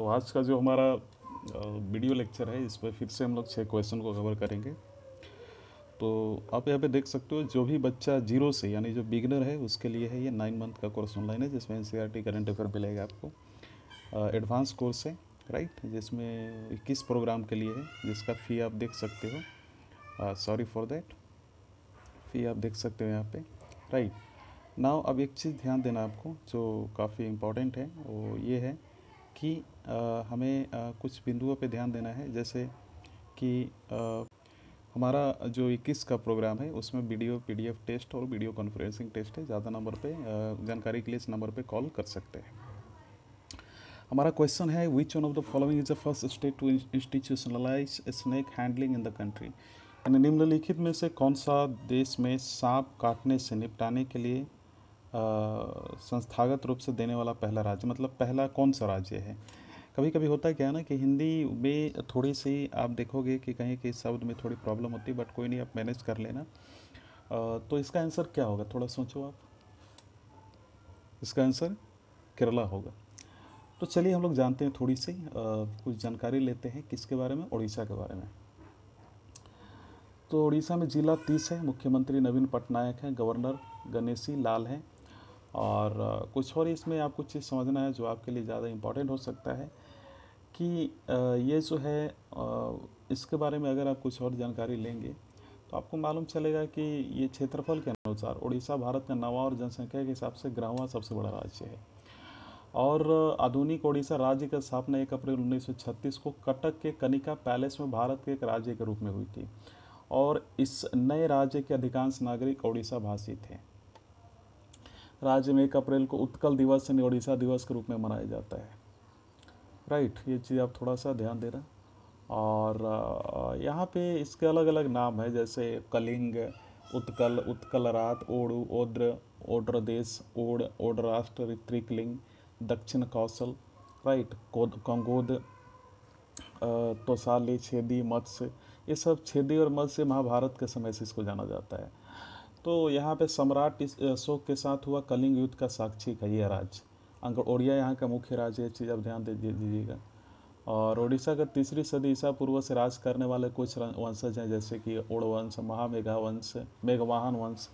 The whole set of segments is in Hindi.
तो आज का जो हमारा वीडियो लेक्चर है इस पर फिर से हम लोग छः क्वेश्चन को कवर करेंगे तो आप यहाँ पे देख सकते हो जो भी बच्चा जीरो से यानी जो बिगनर है उसके लिए है ये नाइन मंथ का कोर्स ऑनलाइन है जिसमें एन सी करंट अफेयर मिलेगा आपको एडवांस कोर्स है राइट जिसमें इक्कीस प्रोग्राम के लिए है जिसका फ़ी आप देख सकते हो सॉरी फॉर देट फ़ी आप देख सकते हो यहाँ पे राइट नाउ अब एक चीज़ ध्यान देना आपको जो काफ़ी इम्पोर्टेंट है वो ये है कि हमें कुछ बिंदुओं पर ध्यान देना है जैसे कि हमारा जो इक्कीस का प्रोग्राम है उसमें वीडियो पीडीएफ टेस्ट और वीडियो कॉन्फ्रेंसिंग टेस्ट है ज़्यादा नंबर पे जानकारी के लिए इस नंबर पे कॉल कर सकते हैं हमारा क्वेश्चन है which one of the following is the first state to institutionalise snake handling in the country यानी निम्नलिखित में से कौन सा देश में सांप काटने से निपटाने के लिए संस्थागत रूप से देने वाला पहला राज्य मतलब पहला कौन सा राज्य है कभी कभी होता है क्या ना कि हिंदी में थोड़ी सी आप देखोगे कि कहीं के शब्द में थोड़ी प्रॉब्लम होती है बट कोई नहीं आप मैनेज कर लेना तो इसका आंसर क्या होगा थोड़ा सोचो आप इसका आंसर केरला होगा तो चलिए हम लोग जानते हैं थोड़ी सी कुछ जानकारी लेते हैं किसके बारे में उड़ीसा के बारे में तो उड़ीसा में जिला तीस है मुख्यमंत्री नवीन पटनायक हैं गवर्नर गणेशी लाल हैं और कुछ और इसमें आप कुछ चीज़ समझना है जो आपके लिए ज़्यादा इम्पॉर्टेंट हो सकता है कि ये जो है इसके बारे में अगर आप कुछ और जानकारी लेंगे तो आपको मालूम चलेगा कि ये क्षेत्रफल के अनुसार उड़ीसा भारत का नवा और जनसंख्या के हिसाब से ग्रहवा सबसे बड़ा राज्य है और आधुनिक उड़ीसा राज्य की स्थापना एक अप्रैल 1936 को कटक के कनिका पैलेस में भारत के एक राज्य के रूप में हुई थी और इस नए राज्य के अधिकांश नागरिक उड़ीसा भाषी थे राज्य में एक अप्रैल को उत्कल दिवस यानी उड़ीसा दिवस के रूप में मनाया जाता है राइट ये चीज़ आप थोड़ा सा ध्यान दे हैं और यहाँ पे इसके अलग अलग नाम है जैसे कलिंग उत्कल उत्कल रात ओडू ओद्र ओड्र देश ओड ओड्र राष्ट्र त्रिकलिंग दक्षिण कौशल राइट कंगोद तोसाली छेदी मत्स्य ये सब छेदी और मत्स्य महाभारत के समय से इसको जाना जाता है तो यहाँ पे सम्राट अशोक के साथ हुआ कलिंग युद्ध का साक्षी का यह राज्य अंग ओडिया यहाँ का मुख्य राज्य है चीज़ आप ध्यान दे दीजिएगा और ओडिशा का तीसरी सदी ईसा पूर्व से राज करने वाले कुछ वंशज हैं जैसे कि ओड़ वंश महामेघा वंश मेघवाहन वंश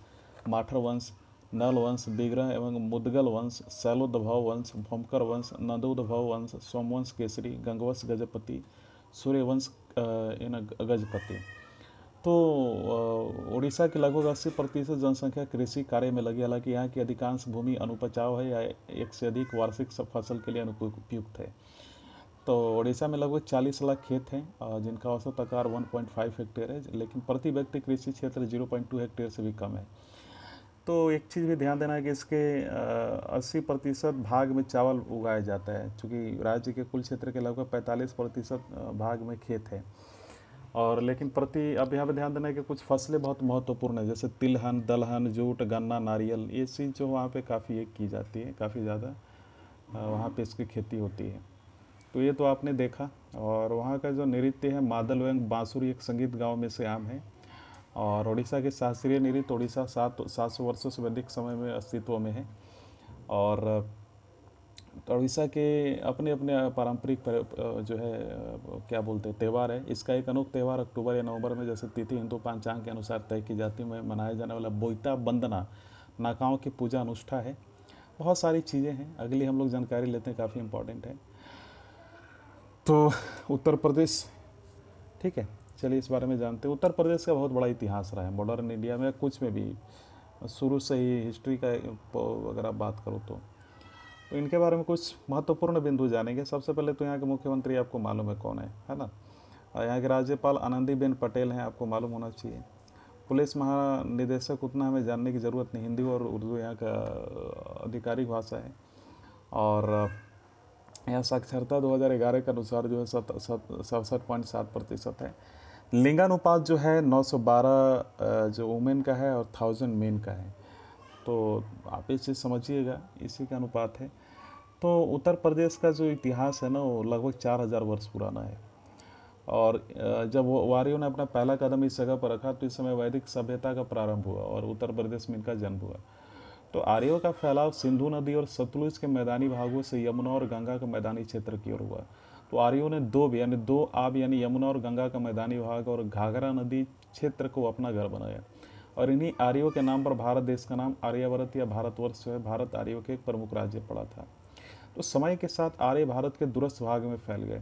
माठर वंश नल वंश दिग्रह एवं मुदगल वंश शैलोद्भव वंश भोमकर वंश नंदोद्भव वंश सोमवंश केसरी गंगवंश गजपति सूर्यवंश गजपति तो ओडिशा के लगभग 80 प्रतिशत जनसंख्या कृषि कार्य में लगी हालांकि यहाँ की अधिकांश भूमि अनुपचाव है या एक से अधिक वार्षिक सब फसल के लिए अनुपयुक्त है तो ओडिशा में लगभग 40 लाख खेत हैं जिनका औसत आकार 1.5 हेक्टेयर है लेकिन प्रति व्यक्ति कृषि क्षेत्र 0.2 हेक्टेयर से भी कम है तो एक चीज़ भी ध्यान देना है कि इसके अस्सी प्रतिशत भाग में चावल उगाया जाता है चूँकि राज्य के कुल क्षेत्र के लगभग पैंतालीस प्रतिशत भाग में खेत है और लेकिन प्रति अब यहाँ पर ध्यान देना है कि कुछ फसलें बहुत महत्वपूर्ण है जैसे तिलहन दलहन जूट गन्ना नारियल ये चीज़ जो वहाँ पे काफ़ी एक की जाती है काफ़ी ज़्यादा वहाँ पे इसकी खेती होती है तो ये तो आपने देखा और वहाँ का जो नृत्य है मादल व्यंग बाँसुरी एक संगीत गाँव में से आम है और उड़ीसा के शास्त्रीय नृत्य उड़ीसा सात सात सौ वर्षों से अधिक समय में अस्तित्व में है और तो उड़ीसा के अपने अपने पारंपरिक जो है क्या बोलते हैं त्यौहार है इसका एक अनोख त्यौहार अक्टूबर या नवंबर में जैसे तिथि हिंदू पांचांग के अनुसार तय की जाती में मनाया जाने वाला बोईता बंदना नाकाओं की पूजा अनुष्ठा है बहुत सारी चीज़ें हैं अगली हम लोग जानकारी लेते हैं काफ़ी इम्पोर्टेंट है तो उत्तर प्रदेश ठीक है चलिए इस बारे में जानते हैं उत्तर प्रदेश का बहुत बड़ा इतिहास रहा है मॉडर्न इंडिया में कुछ में भी शुरू से ही हिस्ट्री का अगर आप बात करो तो तो इनके बारे में कुछ महत्वपूर्ण बिंदु जानेंगे सबसे पहले तो यहाँ के मुख्यमंत्री आपको मालूम है कौन है है ना और यहाँ के राज्यपाल आनंदीबेन पटेल हैं आपको मालूम होना चाहिए पुलिस महानिदेशक उतना हमें जानने की ज़रूरत नहीं हिंदी और उर्दू यहाँ का आधिकारिक भाषा है और यहाँ साक्षरता 2011 के अनुसार जो है सड़सठ पॉइंट सात प्रतिशत है लिंगानुपात जो है 912 जो वुमेन का है और थाउजेंड मेन का है तो आप इसे समझिएगा इसी का अनुपात है तो उत्तर प्रदेश का जो इतिहास है ना वो लगभग चार हज़ार वर्ष पुराना है और जब वारियों ने अपना पहला कदम इस जगह पर रखा तो इस समय वैदिक सभ्यता का प्रारंभ हुआ और उत्तर प्रदेश में इनका जन्म हुआ तो आर्यों का फैलाव सिंधु नदी और सतलुज के मैदानी भागों से यमुना और गंगा के मैदानी क्षेत्र की ओर हुआ तो आर्यों ने दो यानी दो आब यानी यमुना और गंगा का मैदानी भाग और घाघरा नदी क्षेत्र को अपना घर बनाया और इन्हीं आर्यों के नाम पर भारत देश का नाम आर्यावर्त या भारतवर्ष जो है भारत आर्यों के एक प्रमुख राज्य पड़ा था तो समय के साथ आर्य भारत के दूरस्थ भाग में फैल गए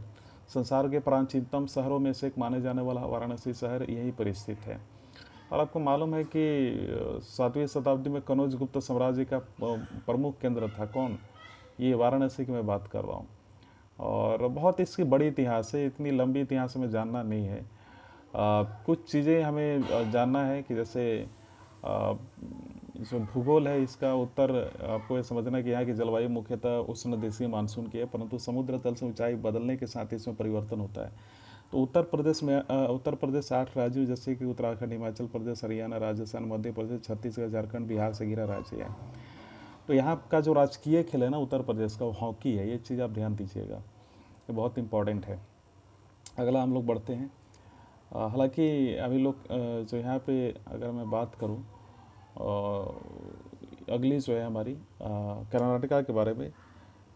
संसार के प्राचीनतम शहरों में से एक माने जाने वाला वाराणसी शहर यहीं पर स्थित है और आपको मालूम है कि सातवीं शताब्दी में कनौज गुप्त साम्राज्य का प्रमुख केंद्र था कौन ये वाराणसी की मैं बात कर रहा हूँ और बहुत इसकी बड़ी इतिहास है इतनी लंबी इतिहास में जानना नहीं है कुछ चीज़ें हमें जानना है कि जैसे जो भूगोल है इसका उत्तर आपको यह समझना कि यहाँ की जलवायु मुख्यतः उष्णदेशीय मानसून की है परंतु समुद्र तल से ऊंचाई बदलने के साथ इसमें परिवर्तन होता है तो उत्तर प्रदेश में उत्तर प्रदेश आठ राज्यों जैसे कि उत्तराखंड हिमाचल प्रदेश हरियाणा राजस्थान मध्य प्रदेश छत्तीसगढ़ झारखंड बिहार से घिरा राज्य है तो यहाँ का जो राजकीय खेल है ना उत्तर प्रदेश का हॉकी है ये चीज़ आप ध्यान दीजिएगा ये बहुत इंपॉर्टेंट है अगला हम लोग बढ़ते हैं हालांकि अभी लोग जो यहाँ पे अगर मैं बात करूँ अगली जो है हमारी कर्नाटका के बारे में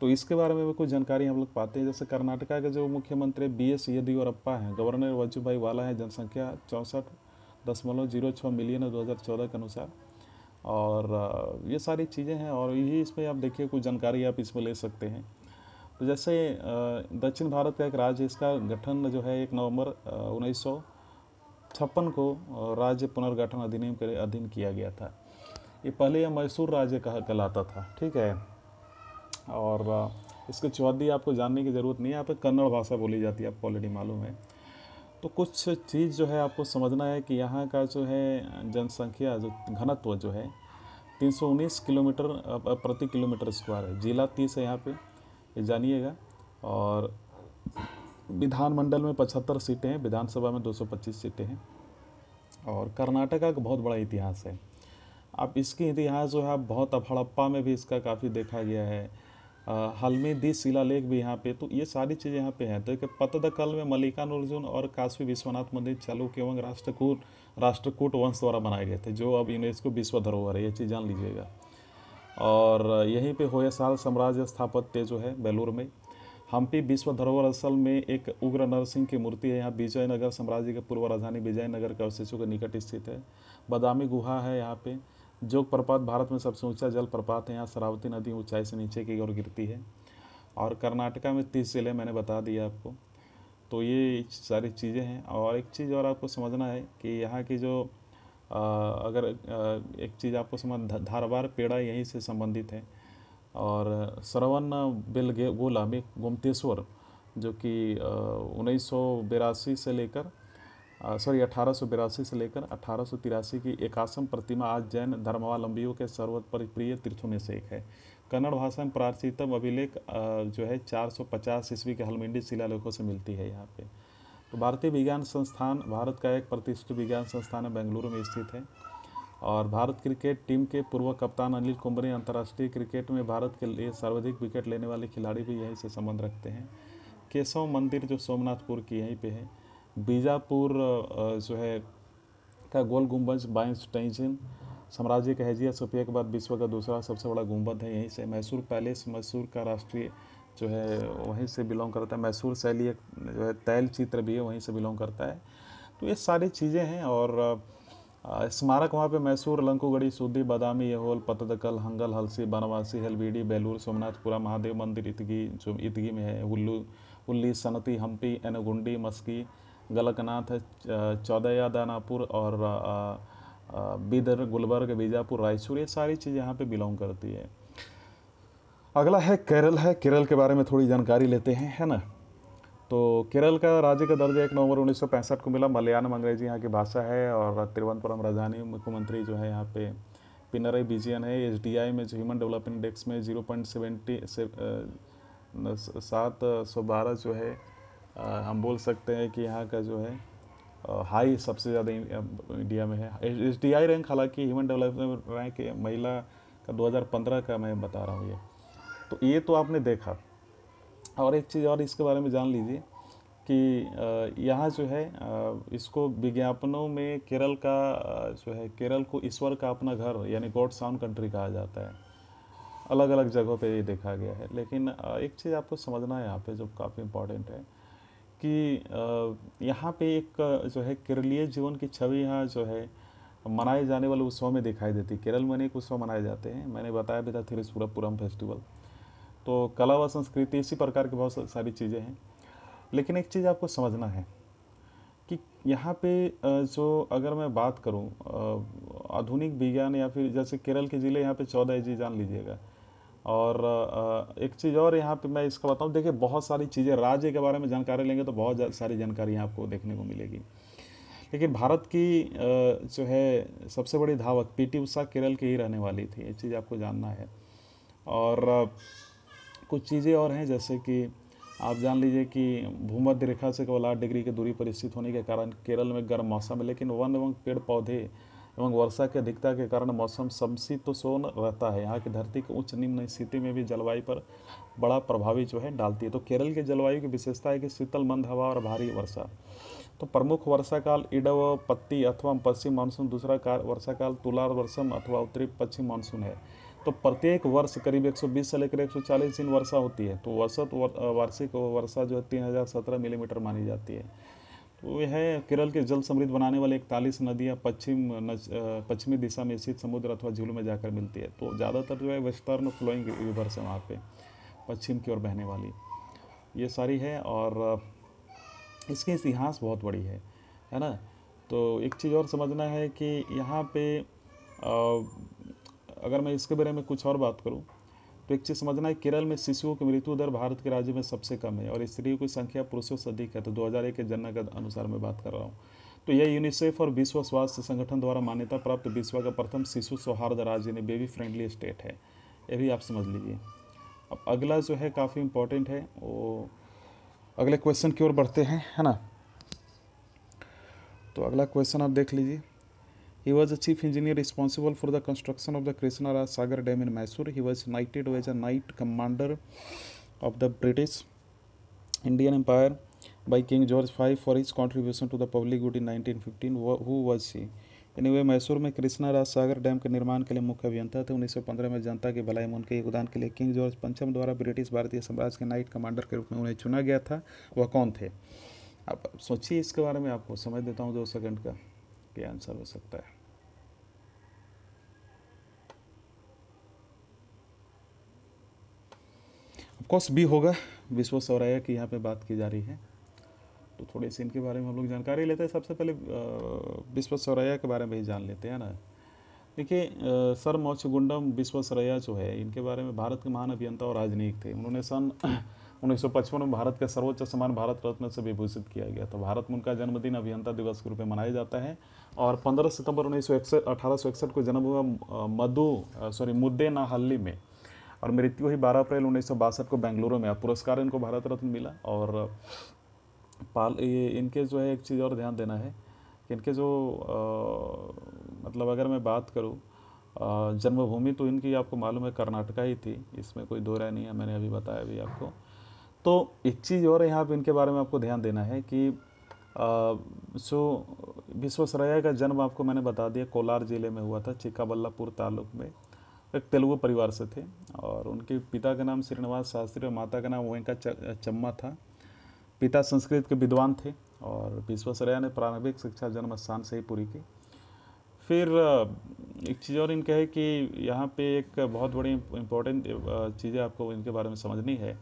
तो इसके बारे में भी कुछ जानकारी हम लोग पाते हैं जैसे कर्नाटका के जो मुख्यमंत्री बी एस येदियुरप्पा हैं गवर्नर वजूभाई वाला है जनसंख्या चौंसठ दशमलव जीरो छः मिलियन है दो हज़ार चौदह के अनुसार और ये सारी चीज़ें हैं और यही इसमें आप देखिए कुछ जानकारी आप इसमें ले सकते हैं तो जैसे दक्षिण भारत का एक राज्य इसका गठन जो है एक नवंबर उन्नीस छप्पन को राज्य पुनर्गठन अधिनियम के अधीन किया गया था ये पहले यह मैसूर राज्य कहा कहलाता था ठीक है और इसके चौधरी आपको जानने की ज़रूरत नहीं है यहाँ पर कन्नड़ भाषा बोली जाती है आपको ऑलरेडी मालूम है तो कुछ चीज़ जो है आपको समझना है कि यहाँ का जो है जनसंख्या जो घनत्व जो है 319 किलोमीटर प्रति किलोमीटर स्क्वायर है जिला 30 है यहाँ पे ये जानिएगा और विधानमंडल में पचहत्तर सीटें हैं विधानसभा में 225 सीटें हैं और कर्नाटका का बहुत बड़ा इतिहास है अब इसकी इतिहास जो है बहुत अब हड़प्पा में भी इसका काफ़ी देखा गया है हलमेदी शिलालेख भी यहाँ पे तो ये सारी चीज़ें यहाँ पे हैं तो एक पतदकल में मल्लिकानुर्जुन और काशी विश्वनाथ मंदिर चालुक्य एवं राष्ट्रकूट राष्ट्रकूट वंश द्वारा बनाए गए थे जो अब यूनेस्को विश्व धरोहर है ये चीज़ जान लीजिएगा और यहीं पे होए साल साम्राज्य स्थापत्य जो है बेलूर में हम्पी विश्व धरोहर स्थल में एक उग्र नरसिंह की मूर्ति है यहाँ विजयनगर साम्राज्य के पूर्व राजधानी विजयनगर के अवशेषों के निकट स्थित है बादामी गुहा है यहाँ पे जोग प्रपात भारत में सबसे ऊंचा जल प्रपात है यहाँ शरावती नदी ऊंचाई से नीचे की ओर गिरती है और कर्नाटका में तीस जिले मैंने बता दिया आपको तो ये सारी चीज़ें हैं और एक चीज़ और आपको समझना है कि यहाँ की जो अगर एक चीज़ आपको समझ धारवार पेड़ा यहीं से संबंधित है और श्रवण बिलगे गोला में गोमतेश्वर जो कि उन्नीस से लेकर सॉरी अठारह से लेकर अठारह की एकासम प्रतिमा आज जैन धर्मावलंबियों के प्रिय तीर्थों में से एक है कन्नड़ भाषा में प्राचीनतम अभिलेख जो है 450 सौ ईस्वी के हलमिंडी शिलालेखों से मिलती है यहाँ पे तो भारतीय विज्ञान संस्थान भारत का एक प्रतिष्ठित विज्ञान संस्थान है बेंगलुरु में स्थित है और भारत क्रिकेट टीम के पूर्व कप्तान अनिल कुंबरी अंतर्राष्ट्रीय क्रिकेट में भारत के लिए सर्वाधिक विकेट लेने वाले खिलाड़ी भी यहीं से संबंध रखते हैं केशव मंदिर जो सोमनाथपुर की यहीं पे है बीजापुर जो है का गोल गुंबज बाइंस टेंशन साम्राज्य का हैजिया सोफिया के बाद विश्व का दूसरा सबसे बड़ा गुंबद है यहीं से मैसूर पैलेस मैसूर का राष्ट्रीय जो है वहीं से बिलोंग करता है मैसूर शैली एक जो है तैल चित्र भी है वहीं से बिलोंग करता है तो ये सारी चीज़ें हैं और स्मारक वहाँ पे मैसूर लंकुगढ़ी सूदी बादामी यहोल पतदकल हंगल हलसी बनवासी हलबीडी बेलूर सोमनाथपुरा महादेव मंदिर इतगी जो इतगी में है उल्लू उल्ली सनती हम्पी एनगुंडी मस्की गलकनाथ चौदया दानापुर और बिदर गुलबर्ग बीजापुर रायचूर ये सारी चीज़ यहाँ पे बिलोंग करती है अगला है केरल है केरल के बारे में थोड़ी जानकारी लेते हैं है ना तो केरल का राज्य का दर्जा एक नवंबर उन्नीस को मिला मलयालम अंग्रेजी यहाँ की भाषा है और तिरुवनंतपुरम राजधानी मुख्यमंत्री जो है यहाँ पे पिनरई बीजियन है एच में जो ह्यूमन डेवलपमेंट इंडेक्स में जीरो पॉइंट सेवेंटी सात सौ बारह जो है आ, हम बोल सकते हैं कि यहाँ का जो है आ, हाई सबसे ज़्यादा इंडिया में है एच रैंक हालांकि ह्यूमन डेवलपमेंट रैंक महिला का 2015 का मैं बता रहा हूँ ये तो ये तो आपने देखा और एक चीज़ और इसके बारे में जान लीजिए कि यहाँ जो है इसको विज्ञापनों में केरल का जो है केरल को ईश्वर का अपना घर यानी गॉड साउंड कंट्री कहा जाता है अलग अलग जगहों पे ये देखा गया है लेकिन एक चीज़ आपको समझना है यहाँ पे जो काफ़ी इम्पोर्टेंट है कि यहाँ पे एक जो है केरलीय जीवन की छवि यहाँ जो है मनाए जाने वाले उत्सव में दिखाई देती केरल में अनेक उत्सव मनाए जाते हैं मैंने बताया भी था थिरुसुरपुरम फेस्टिवल तो कला व संस्कृति इसी प्रकार की बहुत सारी चीज़ें हैं लेकिन एक चीज़ आपको समझना है कि यहाँ पे जो अगर मैं बात करूँ आधुनिक विज्ञान या फिर जैसे केरल के ज़िले यहाँ पे चौदह जी जान लीजिएगा और एक चीज़ और यहाँ पे मैं इसका बताऊँ देखिए बहुत सारी चीज़ें राज्य के बारे में जानकारी लेंगे तो बहुत सारी जानकारी आपको देखने को मिलेगी लेकिन भारत की जो है सबसे बड़ी धावक पी उषा केरल की के ही रहने वाली थी ये चीज़ आपको जानना है और कुछ चीज़ें और हैं जैसे कि आप जान लीजिए कि भूमध्य रेखा से केवल आठ डिग्री की दूरी पर स्थित होने के कारण केरल में गर्म मौसम है लेकिन वन एवं पेड़ पौधे एवं वर्षा की अधिकता के कारण मौसम तो सोन रहता है यहाँ की धरती की उच्च निम्न स्थिति में भी जलवायु पर बड़ा प्रभावी जो है डालती है तो केरल के जलवायु की विशेषता है कि शीतल मंद हवा और भारी वर्षा तो प्रमुख वर्षा काल इडव पत्ती अथवा पश्चिम मानसून दूसरा वर्षा काल तुलार वर्षम अथवा उत्तरी पश्चिम मानसून है तो प्रत्येक वर्ष करीब 120 से लेकर 140 दिन वर्षा होती है तो औसत तो वार्षिक वर्षा जो है तीन मिलीमीटर मानी जाती है तो यह केरल के जल समृद्ध बनाने वाले इकतालीस नदियाँ पश्चिम पश्चिमी दिशा में स्थित समुद्र अथवा झीलों में जाकर मिलती है तो ज़्यादातर जो है वेस्टर्न फ्लोइंग रिवर्स है वहाँ पर पश्चिम की ओर बहने वाली ये सारी है और इसके इतिहास बहुत बड़ी है है ना तो एक चीज़ और समझना है कि यहाँ पे आ, अगर मैं इसके बारे में कुछ और बात करूँ तो एक चीज़ समझना है केरल में शिशुओं की मृत्यु दर भारत के राज्य में सबसे कम है और स्त्रियों की संख्या पुरुषों से अधिक है तो 2001 के जनगणना के अनुसार मैं बात कर रहा हूँ तो यह यूनिसेफ और विश्व स्वास्थ्य संगठन द्वारा मान्यता प्राप्त विश्व का प्रथम शिशु सौहार्द राज्य ने बेबी फ्रेंडली स्टेट है ये भी आप समझ लीजिए अब अगला जो है काफ़ी इम्पोर्टेंट है वो अगले क्वेश्चन की ओर बढ़ते हैं है ना तो अगला क्वेश्चन आप देख लीजिए He was the chief engineer responsible for the construction of the Krishna Sagar Dam in Mysore. He was knighted as a knight commander of the British Indian Empire by King George V for his contribution to the public good in 1915. Who was he? Anyway Mysore में कृष्णा राज सागर डैम के निर्माण के लिए मुख्य अभियंता थे 1915 में जनता के भलाई में उनके योगदान के लिए किंग जॉर्ज पंचम द्वारा ब्रिटिश भारतीय साम्राज्य के नाइट कमांडर के रूप में उन्हें चुना गया था वह कौन थे अब सोचिए इसके बारे में आपको समझ देता हूँ दो सेकंड का के आंसर हो सकता है ऑफकोर्स बी होगा विश्व सौराया की यहाँ पे बात की जा रही है तो थोड़ी सी इनके बारे में हम लोग जानकारी लेते हैं सबसे पहले विश्व सौराया के बारे में ही जान लेते हैं ना देखिए सर गुंडम विश्व सरैया जो है इनके बारे में भारत के महान अभियंता और राजनीतिक थे उन्होंने सन उन्नीस में भारत के सर्वोच्च सम्मान भारत रत्न से विभूषित किया गया था भारत में उनका जन्मदिन अभियंता दिवस के रूप में मनाया जाता है और 15 सितंबर उन्नीस सौ को जन्म हुआ मधु सॉरी मुद्दे नाहली में और मृत्यु हुई 12 अप्रैल उन्नीस को बेंगलुरु में पुरस्कार इनको भारत रत्न मिला और पाल ये इनके जो है एक चीज़ और ध्यान देना है कि इनके जो आ, मतलब अगर मैं बात करूँ जन्मभूमि तो इनकी आपको मालूम है कर्नाटका ही थी इसमें कोई दो राय नहीं है मैंने अभी बताया भी आपको तो एक चीज़ और यहाँ पे इनके बारे में आपको ध्यान देना है कि सो विश्वसरैया का जन्म आपको मैंने बता दिया कोलार ज़िले में हुआ था चिक्काबल्लापुर तालुक में एक तेलुगु परिवार से थे और उनके पिता का नाम श्रीनिवास शास्त्री और माता का नाम वेंका चम्मा था पिता संस्कृत के विद्वान थे और विश्वसराया ने प्रारंभिक शिक्षा जन्म स्थान से ही पूरी की फिर एक चीज़ और इनका है कि यहाँ पे एक बहुत बड़ी इम्पोर्टेंट चीज़ें आपको इनके बारे में समझनी है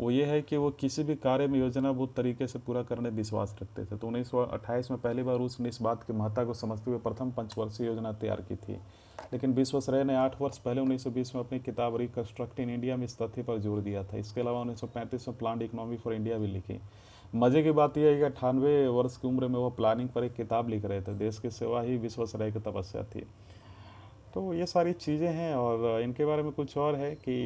वो ये है कि वो किसी भी कार्य में योजनाबद्ध तरीके से पूरा करने विश्वास रखते थे तो उन्नीस में पहली बार रूस ने इस बात की महत्ता को समझते हुए प्रथम पंचवर्षीय योजना तैयार की थी लेकिन विश्वसरय ने आठ वर्ष पहले 1920 में अपनी किताब रिकन्स्ट्रक्ट इन इंडिया में इस तथ्य पर जोर दिया था इसके अलावा 1935 में प्लान इकोनॉमी फॉर इंडिया भी लिखी मजे की बात यह है कि अठानवे वर्ष की उम्र में वह प्लानिंग पर एक किताब लिख रहे थे देश की सेवा ही विश्वसराय की तपस्या थी तो ये सारी चीज़ें हैं और इनके बारे में कुछ और है कि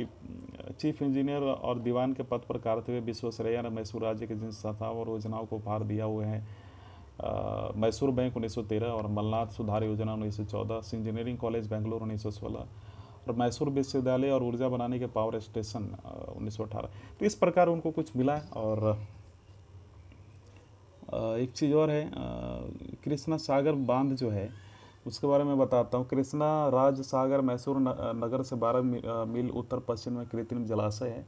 चीफ इंजीनियर और दीवान के पद पर कार्य हुए विश्वसरैया ने मैसूर राज्य के जिन संस्थाओं और योजनाओं को उपहार दिया हुए हैं मैसूर बैंक 1913 और मलनाथ सुधार योजना 1914 इंजीनियरिंग कॉलेज बेंगलोर 1916 और मैसूर विश्वविद्यालय और ऊर्जा बनाने के पावर स्टेशन उन्नीस तो इस प्रकार उनको कुछ मिला है और एक चीज़ और है कृष्णा सागर बांध जो है उसके बारे में बताता हूँ कृष्णा राज सागर मैसूर नगर से 12 मील उत्तर पश्चिम में कृत्रिम जलाशय है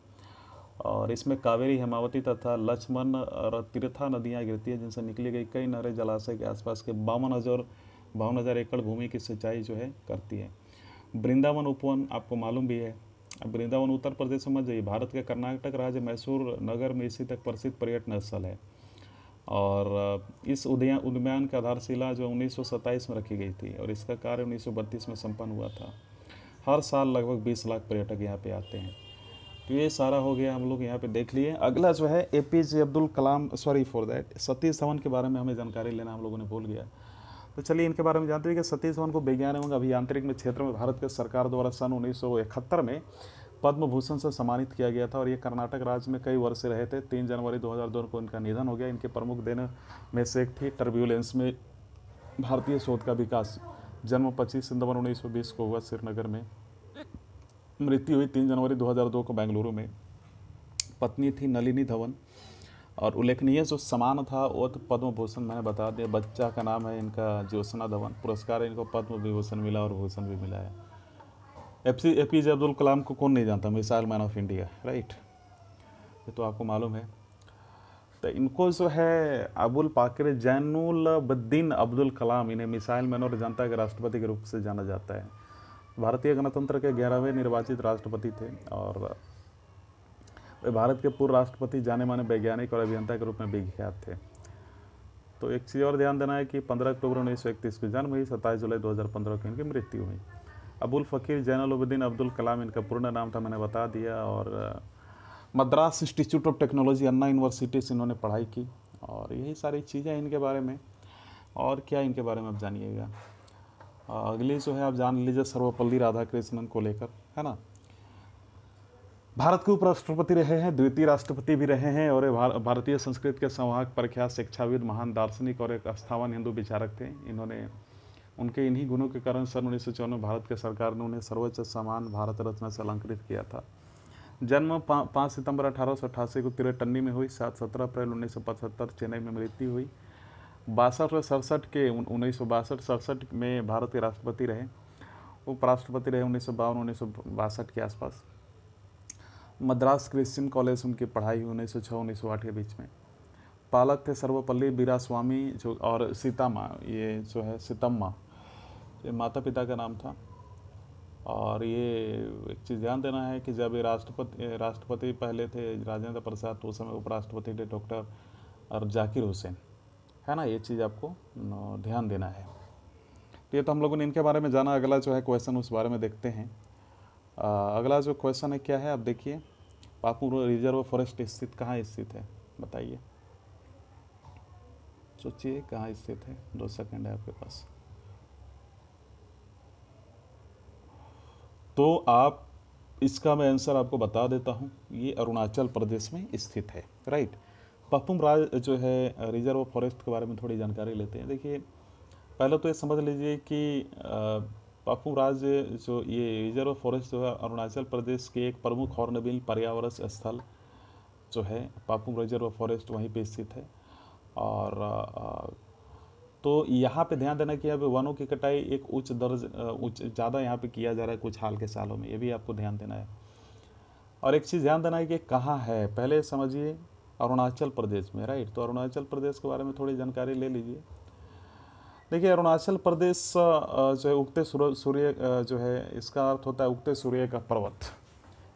और इसमें कावेरी हेमावती तथा लक्ष्मण और तीर्था नदियाँ गिरती हैं जिनसे निकली गई कई नहरें जलाशय के आसपास के बावन हज़ार बावन हज़ार एकड़ भूमि की सिंचाई जो है करती है वृंदावन उपवन आपको मालूम भी है अब वृंदावन उत्तर प्रदेश समझ जाइए भारत के कर्नाटक राज्य मैसूर नगर में इसी तक प्रसिद्ध पर्यटन स्थल है और इस उदया उद्यान का आधारशिला जो 1927 में रखी गई थी और इसका कार्य 1932 में संपन्न हुआ था हर साल लगभग 20 लाख पर्यटक यहाँ पे आते हैं तो ये सारा हो गया हम लोग यहाँ पे देख लिए अगला जो है A P J Abdul Kalam sorry for that Satish Dhawan के बारे में हमें जानकारी लेना हम लोगों ने भूल गया तो चलिए इनके बारे में जानते हैं कि सतीश धवन को विज्ञान एवं अभियांत्रिक में क्षेत्र में भारत के सरकार द्वारा सन उन्नीस में पद्म भूषण से सम्मानित किया गया था और ये कर्नाटक राज्य में कई वर्ष रहे थे तीन जनवरी 2002 को इनका निधन हो गया इनके प्रमुख दिन में से एक थी टर्ब्यूलेंस में भारतीय शोध का विकास जन्म पच्चीस सितंबर उन्नीस को हुआ श्रीनगर में मृत्यु हुई तीन जनवरी 2002 को बेंगलुरु में पत्नी थी नलिनी धवन और उल्लेखनीय जो समान था वो तो पद्म भूषण मैंने बता दिया बच्चा का नाम है इनका ज्योत्ना धवन पुरस्कार इनको पद्म विभूषण मिला और भूषण भी मिला है F C A P J Abdul Kalam को कौन नहीं जानता missile man of India right ये तो आपको मालूम है तो इनको जो है अबुल पाकर जैनुलबद्दीन अब्दुल कलाम इन्हें मिसाइल मैन और जनता के राष्ट्रपति के रूप से जाना जाता है भारतीय गणतंत्र के ग्यारहवें निर्वाचित राष्ट्रपति थे और वे भारत के पूर्व राष्ट्रपति जाने माने वैज्ञानिक और अभियंता के रूप में विख्यात थे तो एक चीज़ और ध्यान देना है कि 15 अक्टूबर उन्नीस सौ इकतीस को जन्म हुई सत्ताईस जुलाई 2015 को इनकी मृत्यु हुई अबुल फ़कीर जैनलुद्दीन अब्दुल कलाम इनका पूर्ण नाम था मैंने बता दिया और Madras institute of technology Anna university से इन्होंने पढ़ाई की और यही सारी चीज़ें इनके बारे में और क्या इनके बारे में आप जानिएगा अगली जो है आप जान लीजिए सर्वपल्ली राधाकृष्णन को लेकर है ना भारत के उपराष्ट्रपति रहे हैं द्वितीय राष्ट्रपति भी रहे हैं और भारतीय संस्कृत के संवाहक प्रख्यात शिक्षाविद महान दार्शनिक और एक अस्थावन हिंदू विचारक थे इन्होंने उनके इन्हीं गुणों के कारण सन उन्नीस भारत के सरकार ने उन्हें सर्वोच्च सम्मान भारत रत्न से अलंकृत किया था जन्म पा, पाँच सितंबर अठारह को तिरटन्नी में हुई सात सत्रह अप्रैल उन्नीस चेन्नई में मृत्यु हुई बासठ और सड़सठ के उन्नीस सौ बासठ सड़सठ में भारत के राष्ट्रपति रहे उपराष्ट्रपति रहे उन्नीस सौ बावन उन्नीस सौ बासठ के आसपास मद्रास क्रिश्चियन कॉलेज उनकी पढ़ाई हुई उन्नीस सौ छः उन्नीस सौ आठ के बीच में पालक थे सर्वपल्ली बीरा स्वामी जो और सीतामा ये जो है सीतम्मा ये माता पिता का नाम था और ये एक चीज़ ध्यान देना है कि जब ये राष्ट्रपति राष्ट्रपति पहले थे राजेंद्र प्रसाद तो उस समय उपराष्ट्रपति थे डॉक्टर और जाकिर हुसैन है ना ये चीज़ आपको ध्यान देना है तो ये तो हम लोगों ने इनके बारे में जाना अगला जो है क्वेश्चन उस बारे में देखते हैं आ, अगला जो क्वेश्चन है क्या है आप देखिए पाकुर रिजर्व फॉरेस्ट स्थित कहाँ स्थित है बताइए सोचिए कहाँ स्थित है दो सेकंड है आपके पास तो आप इसका मैं आंसर आपको बता देता हूँ ये अरुणाचल प्रदेश में स्थित है राइट पपुम राज जो है रिजर्व फॉरेस्ट के बारे में थोड़ी जानकारी लेते हैं देखिए पहले तो ये समझ लीजिए कि पपुम राज जो ये रिजर्व फॉरेस्ट जो है अरुणाचल प्रदेश के एक प्रमुख हॉर्नबिल पर्यावरण स्थल जो है पापुम रिजर्व फॉरेस्ट वहीं पर स्थित है और तो यहाँ पे ध्यान देना कि यहाँ पे वनों की कटाई एक उच्च दर्ज उच्च ज़्यादा यहाँ पे किया जा रहा है कुछ हाल के सालों में ये भी आपको ध्यान देना है और एक चीज़ ध्यान देना है कि कहाँ है पहले समझिए अरुणाचल प्रदेश में राइट तो अरुणाचल प्रदेश के बारे में थोड़ी जानकारी ले लीजिए देखिए अरुणाचल प्रदेश जो है उगते सूर्य जो है इसका अर्थ होता है उगते सूर्य का पर्वत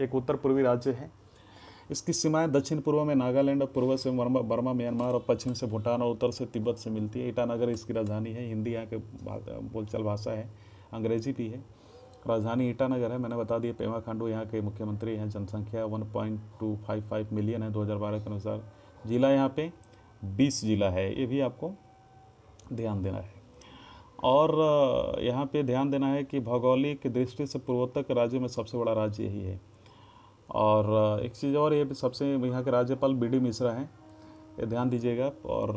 एक उत्तर पूर्वी राज्य है इसकी सीमाएं दक्षिण पूर्व में नागालैंड और पूर्व से बर्मा म्यांमार और पश्चिम से भूटान और उत्तर से तिब्बत से मिलती है ईटानगर इसकी राजधानी है हिंदी यहाँ के बोलचाल भाषा है अंग्रेजी भी है राजधानी ईटानगर है मैंने बता दिया पेमा खांडू यहाँ के मुख्यमंत्री हैं जनसंख्या वन मिलियन है दो के अनुसार जिला यहाँ पे बीस जिला है ये भी आपको ध्यान देना है और यहाँ पे ध्यान देना है कि भौगोलिक दृष्टि से पूर्वोत्तर राज्य में सबसे बड़ा राज्य यही है और एक चीज़ और ये सबसे यहाँ के राज्यपाल बी डी मिश्रा हैं ये ध्यान दीजिएगा और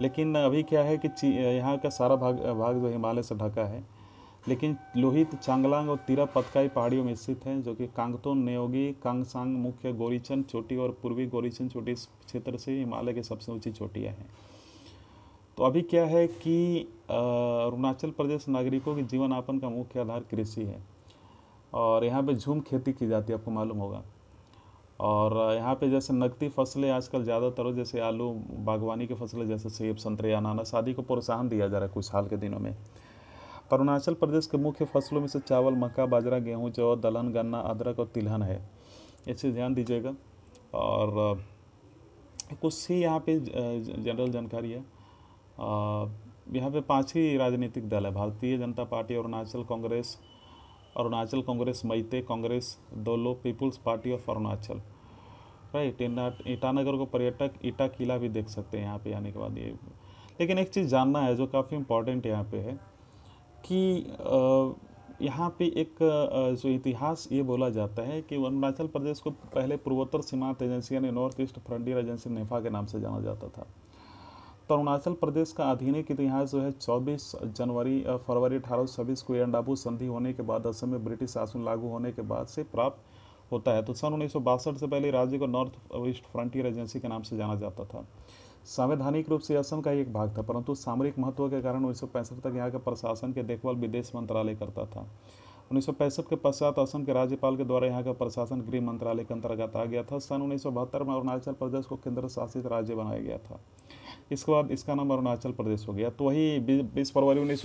लेकिन अभी क्या है कि यहाँ का सारा भाग भाग जो हिमालय से ढका है लेकिन लोहित चांगलांग और तीरा पतकाई पहाड़ियों में स्थित हैं जो कि कांगतो नेोगी कांगसांग मुख्य गोरीचंद चोटी और पूर्वी गोरीचंद चोटी क्षेत्र से हिमालय के सबसे ऊंची चोटियाँ हैं तो अभी क्या है कि अरुणाचल प्रदेश नागरिकों के जीवन यापन का मुख्य आधार कृषि है और यहाँ पे झूम खेती की जाती है आपको मालूम होगा और यहाँ पे जैसे नकदी फसलें आजकल ज़्यादातर जैसे आलू बागवानी की फसलें जैसे सेब संतरे अनानास आदि को प्रोत्साहन दिया जा रहा है कुछ हाल के दिनों में अरुणाचल प्रदेश के मुख्य फसलों में से चावल मक्का बाजरा गेहूँ जौ दलहन गन्ना अदरक और तिलहन है इससे ध्यान दीजिएगा और कुछ ही यहाँ पे जनरल जानकारी है यहाँ पे पांच ही राजनीतिक दल है भारतीय जनता पार्टी अरुणाचल कांग्रेस अरुणाचल कांग्रेस मैते कांग्रेस दोलो people's party of Arunachal right Itanagar को पर्यटक ईटा किला भी देख सकते हैं यहाँ पे आने के बाद ये लेकिन एक चीज़ जानना है जो काफ़ी इम्पोर्टेंट यहाँ पे है कि यहाँ पे एक जो इतिहास ये बोला जाता है कि अरुणाचल प्रदेश को पहले पूर्वोत्तर सीमांत एजेंसी यानी north east frontier agency NEFA के नाम से जाना जाता था तो अरुणाचल प्रदेश का आधीनिक इतिहास जो है 24 जनवरी फरवरी अठारह को एंडाबू संधि होने के बाद असम में ब्रिटिश शासन लागू होने के बाद से प्राप्त होता है तो सन उन्नीस से पहले राज्य को नॉर्थ वेस्ट फ्रंटियर एजेंसी के नाम से जाना जाता था संवैधानिक रूप से असम का ही एक भाग था परंतु सामरिक महत्व के कारण उन्नीस तक यहाँ का प्रशासन के देखभाल विदेश मंत्रालय करता था उन्नीस के पश्चात असम के राज्यपाल के द्वारा यहाँ का प्रशासन गृह मंत्रालय के अंतर्गत आ गया था सन उन्नीस में अरुणाचल प्रदेश को केंद्र शासित राज्य बनाया गया था इसके बाद इसका नाम अरुणाचल प्रदेश हो गया तो वही बीस फरवरी उन्नीस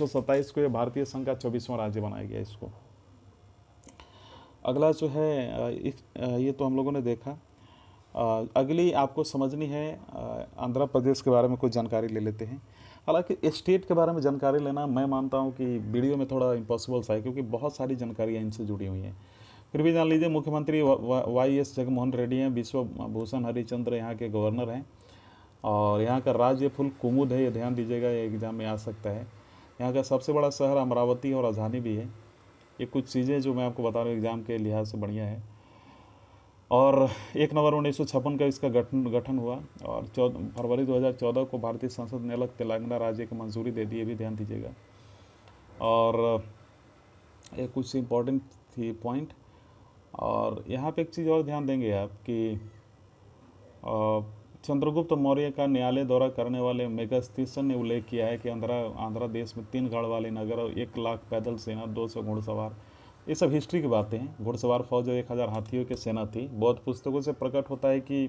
को ये भारतीय संघ का चौबीसवां राज्य बनाया गया इसको अगला जो है इस ये तो हम लोगों ने देखा अगली आपको समझनी है आंध्र प्रदेश के बारे में कुछ जानकारी ले लेते हैं हालांकि स्टेट के बारे में जानकारी लेना मैं मानता हूँ कि वीडियो में थोड़ा इम्पॉसिबल सा है क्योंकि बहुत सारी जानकारियाँ इनसे जुड़ी हुई हैं फिर भी जान लीजिए मुख्यमंत्री वाई एस जगनमोहन रेड्डी हैं विश्वभूषण हरिचंद्र यहाँ के गवर्नर हैं और यहाँ का राज्य फुल कुमुद है ये ध्यान दीजिएगा ये एग्ज़ाम में आ सकता है यहाँ का सबसे बड़ा शहर अमरावती और राजधानी भी है ये कुछ चीज़ें जो मैं आपको बता रहा हूँ एग्ज़ाम के लिहाज से बढ़िया है और एक नवंबर उन्नीस का इसका गठन गठन हुआ और चौदह फरवरी 2014 को भारतीय संसद ने अलग तेलंगाना राज्य की मंजूरी दे दी ये भी ध्यान दीजिएगा और ये कुछ इम्पोर्टेंट थी पॉइंट और यहाँ पे एक चीज़ और ध्यान देंगे आप कि चंद्रगुप्त मौर्य का न्यायालय दौरा करने वाले मेगास्थीसन ने उल्लेख किया है कि आंध्रा आंध्रा देश में तीन गढ़ वाले नगर और एक लाख पैदल सेना दो सौ घुड़सवार ये सब हिस्ट्री की बातें हैं घुड़सवार फौज एक हज़ार हाथियों की सेना थी बौद्ध पुस्तकों से प्रकट होता है कि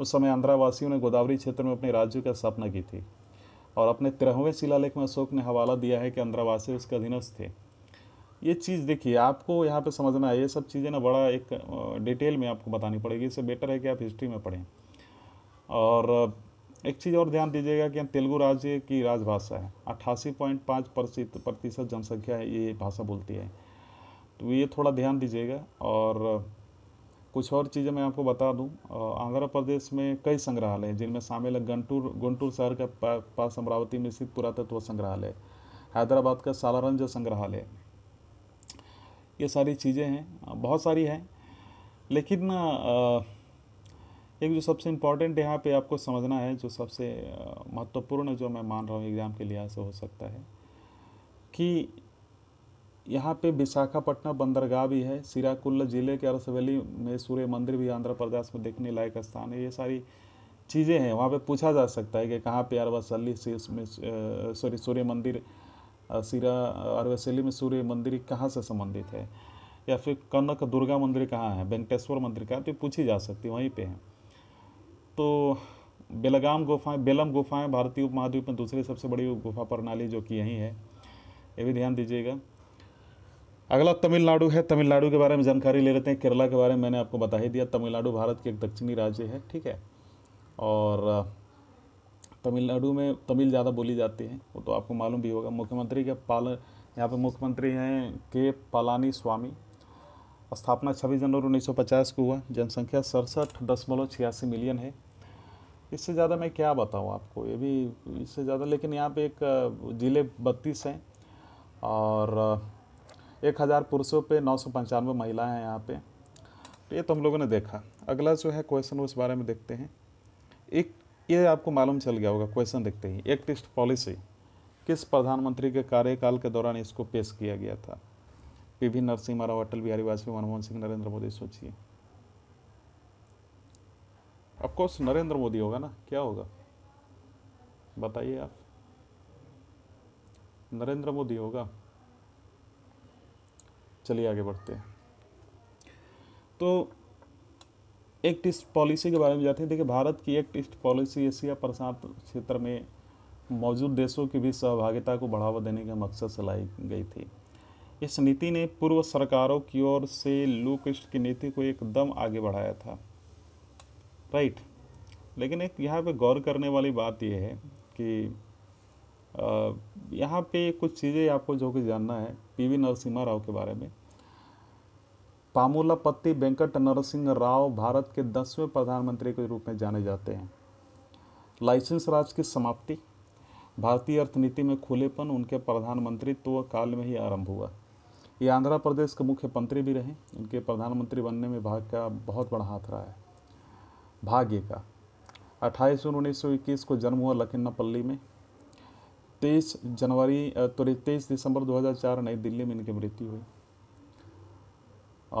उस समय आंध्रावासियों ने गोदावरी क्षेत्र में अपने राज्य की स्थापना की थी और अपने तिरहवें शिलालेख में अशोक ने हवाला दिया है कि आंध्रावासी उसके अधीनस्थ थे ये चीज़ देखिए आपको यहाँ पे समझना है ये सब चीज़ें ना बड़ा एक डिटेल में आपको बतानी पड़ेगी इससे बेटर है कि आप हिस्ट्री में पढ़ें और एक चीज़ और ध्यान दीजिएगा कि तेलुगु राज्य की राजभाषा है अट्ठासी पॉइंट पाँच प्रतिशत जनसंख्या ये भाषा बोलती है तो ये थोड़ा ध्यान दीजिएगा और कुछ और चीज़ें मैं आपको बता दूं आंध्र प्रदेश में कई संग्रहालय हैं जिनमें शामिल है गंटूर गुंटूर शहर के पास अमरावती में स्थित पुरातत्व संग्रहालय हैदराबाद का सालारंज संग्रहालय ये सारी चीज़ें हैं बहुत सारी हैं लेकिन आ, एक जो सबसे इम्पॉर्टेंट यहाँ पे आपको समझना है जो सबसे महत्वपूर्ण जो मैं मान रहा हूँ एग्ज़ाम के लिहाज से हो सकता है कि यहाँ पे विशाखापट्टनम बंदरगाह भी है सिराकुल्ला ज़िले के अरसवेली में सूर्य मंदिर भी आंध्र प्रदेश में देखने लायक स्थान है ये सारी चीज़ें हैं वहाँ पे पूछा जा सकता है कि कहाँ पे अरवसली में सॉरी सूर्य मंदिर सिरा अरवसली में सूर्य मंदिर कहाँ से संबंधित है या फिर कनक दुर्गा मंदिर कहाँ है वेंकटेश्वर मंदिर कहाँ तो पूछी जा सकती है वहीं पर है तो बेलगाम गुफाएं बेलम गुफाएं भारतीय उपमहाद्वीप में दूसरी सबसे बड़ी गुफा प्रणाली जो कि यहीं है ये भी ध्यान दीजिएगा अगला तमिलनाडु है तमिलनाडु के बारे में जानकारी ले लेते हैं केरला के बारे में मैंने आपको बता ही दिया तमिलनाडु भारत के एक दक्षिणी राज्य है ठीक है और तमिलनाडु में तमिल ज़्यादा बोली जाती है वो तो आपको मालूम भी होगा मुख्यमंत्री के पालन यहाँ पर मुख्यमंत्री हैं के पालानी स्वामी स्थापना 26 जनवरी 1950 को हुआ जनसंख्या सड़सठ दशमलव छियासी मिलियन है इससे ज़्यादा मैं क्या बताऊँ आपको ये भी इससे ज़्यादा लेकिन यहाँ पे एक ज़िले बत्तीस हैं और एक हज़ार पुरुषों पे नौ सौ पंचानवे महिलाएँ हैं यहाँ पे तो ये तो हम लोगों ने देखा अगला जो है क्वेश्चन उस बारे में देखते हैं एक ये आपको मालूम चल गया होगा क्वेश्चन देखते ही एक टेस्ट पॉलिसी किस प्रधानमंत्री के कार्यकाल के दौरान इसको पेश किया गया था पी वी नरसिम्हा राव अटल बिहारी वाजपेयी मनमोहन सिंह नरेंद्र मोदी सोचिए अफकोर्स नरेंद्र मोदी होगा ना क्या होगा बताइए आप नरेंद्र मोदी होगा चलिए आगे बढ़ते हैं तो एक्ट ईस्ट पॉलिसी के बारे में जाते हैं देखिए भारत की एक्ट ईस्ट पॉलिसी एशिया प्रशांत क्षेत्र में मौजूद देशों की भी सहभागिता को बढ़ावा देने के मकसद से लाई गई थी इस नीति ने पूर्व सरकारों की ओर से लूक ईस्ट की नीति को एकदम आगे बढ़ाया था राइट लेकिन एक यहाँ पे गौर करने वाली बात यह है कि यहाँ पे कुछ चीज़ें आपको जो कि जानना है पीवी नरसिम्हा राव के बारे में पामूलापत्ति वेंकट नरसिंह राव भारत के दसवें प्रधानमंत्री के रूप में जाने जाते हैं लाइसेंस राज की समाप्ति भारतीय अर्थनीति में खुलेपन उनके प्रधानमंत्रित्व काल में ही आरंभ हुआ ये आंध्र प्रदेश के मुख्यमंत्री भी रहे इनके प्रधानमंत्री बनने में भारत का बहुत बड़ा हाथ रहा है भाग्य का अट्ठाईस जून उन्नीस को जन्म हुआ लखनपल्ली में तेईस जनवरी तो तेईस दिसंबर 2004 नई दिल्ली में इनकी मृत्यु हुई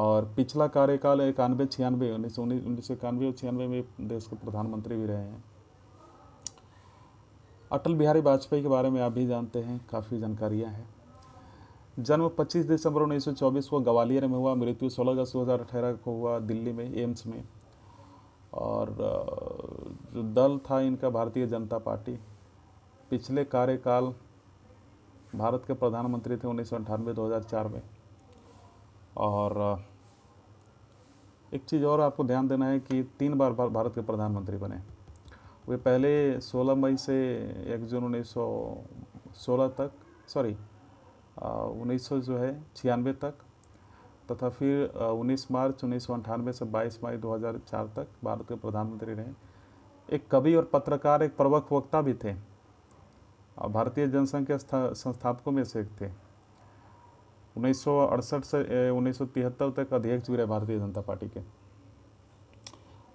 और पिछला कार्यकाल इक्यानवे छियानवे उन्नीस उन्नीस सौ इक्यानवे और छियानवे में देश के प्रधानमंत्री भी रहे हैं अटल बिहारी वाजपेयी के बारे में आप भी जानते हैं काफ़ी जानकारियाँ हैं जन्म 25 दिसंबर 1924 को ग्वालियर में हुआ मृत्यु 16 अगस्त 2018 को हुआ दिल्ली में एम्स में और जो दल था इनका भारतीय जनता पार्टी पिछले कार्यकाल भारत के प्रधानमंत्री थे उन्नीस सौ दो हज़ार चार में और एक चीज़ और आपको ध्यान देना है कि तीन बार भारत के प्रधानमंत्री बने वे पहले 16 मई से एक जून उन्नीस सौ सोलह तक सॉरी उन्नीस सौ जो है छियानवे तक तथा फिर 19 मार्च उन्नीस से 22 मई 2004 तक भारत के प्रधानमंत्री रहे एक कवि और पत्रकार एक प्रवक्त वक्ता भी थे और भारतीय जनसंघ के संस्थापकों में से एक थे उन्नीस से उन्नीस तक अध्यक्ष भी रहे भारतीय जनता पार्टी के